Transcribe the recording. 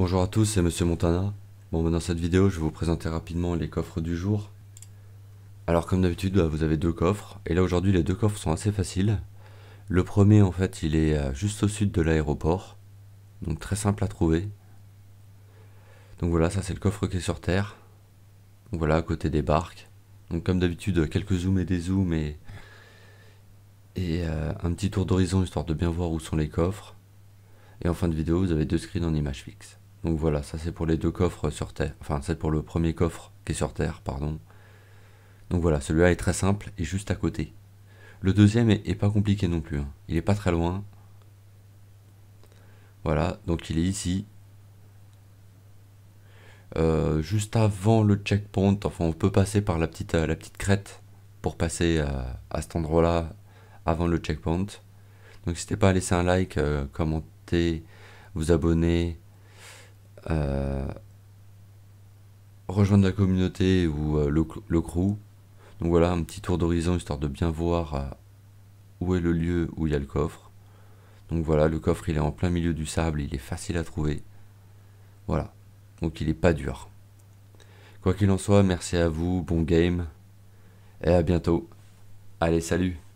Bonjour à tous, c'est Monsieur Montana. Bon, dans cette vidéo, je vais vous présenter rapidement les coffres du jour. Alors, comme d'habitude, bah, vous avez deux coffres. Et là, aujourd'hui, les deux coffres sont assez faciles. Le premier, en fait, il est euh, juste au sud de l'aéroport. Donc, très simple à trouver. Donc voilà, ça c'est le coffre qui est sur Terre. voilà, à côté des barques. Donc comme d'habitude, quelques zooms et des zooms et, euh, un petit tour d'horizon histoire de bien voir où sont les coffres. Et en fin de vidéo, vous avez deux screens en image fixe. Donc voilà, ça c'est pour les deux coffres sur Terre. Enfin, c'est pour le premier coffre qui est sur Terre, pardon. Donc voilà, celui-là est très simple et juste à côté. Le deuxième est, pas compliqué non plus. Hein. Il est pas très loin. Voilà, donc il est ici. Euh, juste avant le checkpoint, enfin on peut passer par la petite, euh, la petite crête pour passer euh, à cet endroit-là avant le checkpoint. Donc n'hésitez pas à laisser un like, commenter, vous abonner, euh, rejoindre la communauté ou euh, le, crew. Donc voilà, un petit tour d'horizon histoire de bien voir euh, où est le lieu où il y a le coffre. Donc voilà, le coffre il est en plein milieu du sable, il est facile à trouver. Voilà, donc il n'est pas dur. Quoi qu'il en soit, merci à vous, bon game, et à bientôt. Allez, salut